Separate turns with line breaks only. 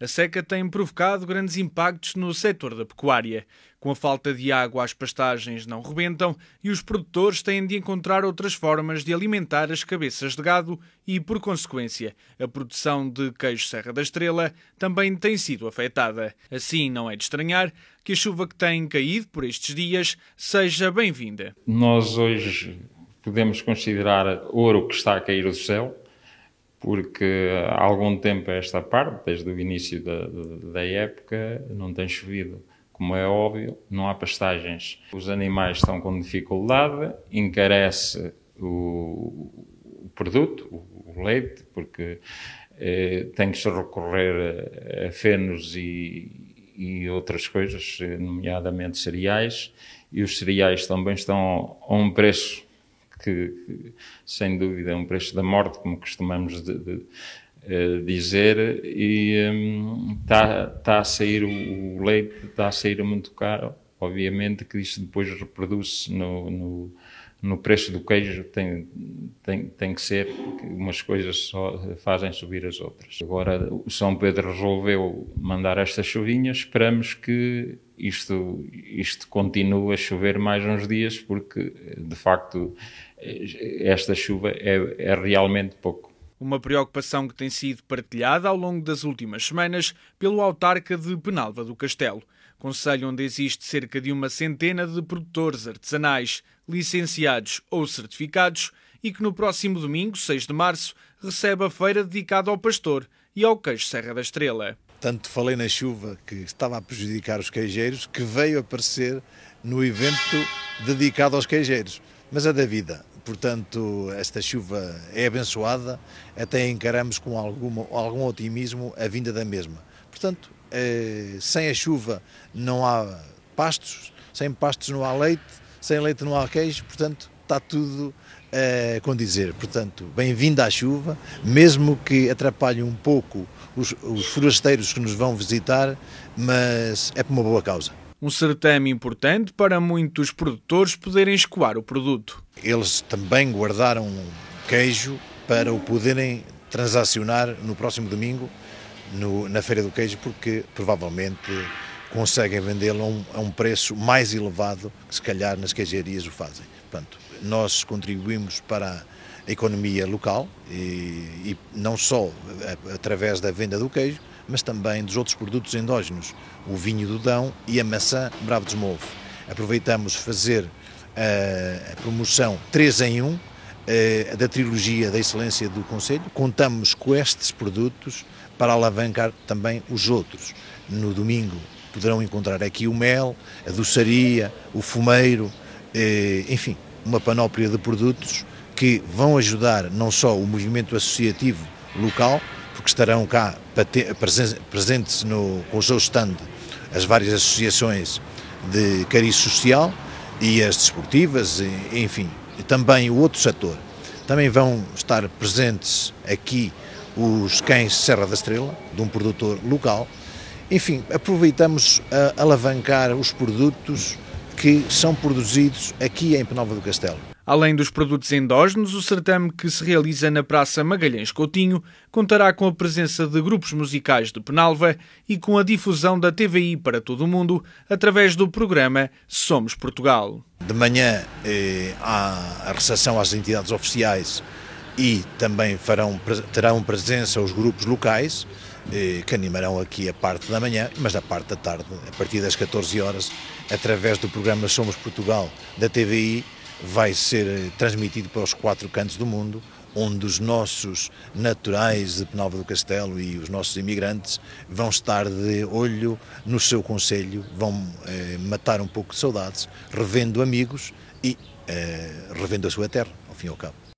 a seca tem provocado grandes impactos no setor da pecuária. Com a falta de água, as pastagens não rebentam e os produtores têm de encontrar outras formas de alimentar as cabeças de gado e, por consequência, a produção de queijo Serra da Estrela também tem sido afetada. Assim, não é de estranhar que a chuva que tem caído por estes dias seja bem-vinda.
Nós hoje podemos considerar ouro que está a cair do céu porque há algum tempo esta parte, desde o início da, da época, não tem chovido. Como é óbvio, não há pastagens. Os animais estão com dificuldade, encarece o, o produto, o, o, leite, porque eh, tem que se recorrer a, a fenos e, e outras coisas, eh, nomeadamente cereais, e os cereais também estão a um preço que, que, sem dúvida é um preço da morte, como costumamos de, de, eh, dizer, e está hum, um, tá a sair o, leite, está a sair muito caro. Obviamente que isso depois reproduz-se no, no, no, preço do queijo, tem, tem, tem que ser, umas coisas só fazem subir as outras. Agora o São Pedro resolveu mandar estas chuvinhas, esperamos que isto, isto continua a chover mais uns dias, porque de facto esta chuva é, é realmente pouco.
Uma preocupação que tem sido partilhada ao longo das últimas semanas pelo autarca de Penalva do Castelo, conselho onde existe cerca de uma centena de produtores artesanais, licenciados ou certificados, e que no próximo domingo, 6 de março, recebe a feira dedicada ao pastor e ao queijo Serra da Estrela
tanto falei na chuva que estava a prejudicar os queijeiros, que veio aparecer no evento dedicado aos queijeiros. Mas é da vida, portanto, esta chuva é abençoada, até encaramos com algum algum otimismo a vinda da mesma. Portanto, eh, sem a chuva não há pastos, sem pastos não há leite, sem leite não há queijo, portanto, está tudo a eh, condizer. Portanto, bem-vinda à chuva, mesmo que atrapalhe um pouco os, os forasteiros que nos vão visitar, mas é por uma boa causa um certame importante para muitos produtores poderem escoar o produto. Eles também guardaram queijo para o poderem transacionar no próximo domingo no, na Feira do Queijo, porque provavelmente conseguem vendê-lo a, um, a um, preço mais elevado que se calhar nas queijarias o fazem. Portanto, nós contribuímos para a economia local e, e não só através da venda do queijo, mas também dos outros produtos endógenos, o vinho do Dão e a maçã Bravo Desmovo. Aproveitamos fazer a, eh, a promoção 3 em 1 a, eh, da trilogia da excelência do Conselho. Contamos com estes produtos para alavancar também os outros. No domingo Poderão encontrar aqui o mel, a doçaria, o fumeiro, eh, enfim, uma panóplia de produtos que vão ajudar não só o movimento associativo local, porque estarão cá presentes no, com o seu stand as várias associações de cariz social e as desportivas, enfim, também o outro setor. Também vão estar presentes aqui os cães Serra da Estrela, de um produtor local, enfim, aproveitamos a alavancar os produtos que são produzidos aqui em Penalva do Castelo.
Além dos produtos endógenos, o certame que se realiza na Praça Magalhães Coutinho contará com a presença de grupos musicais de Penalva e com a difusão da TVI para todo o mundo através do programa Somos
Portugal. De manhã eh, há a recepção às entidades oficiais e também farão, terão presença os grupos locais eh, que animarão aqui a parte da manhã, mas da parte da tarde, a partir das 14 horas, através do programa Somos Portugal da TVI, vai ser eh, transmitido para os quatro cantos do mundo, onde os nossos naturais de Penalva do Castelo e os nossos imigrantes vão estar de olho no seu conselho, vão eh, matar um pouco de saudades, revendo amigos e eh, revendo a sua terra, ao fim e ao cabo.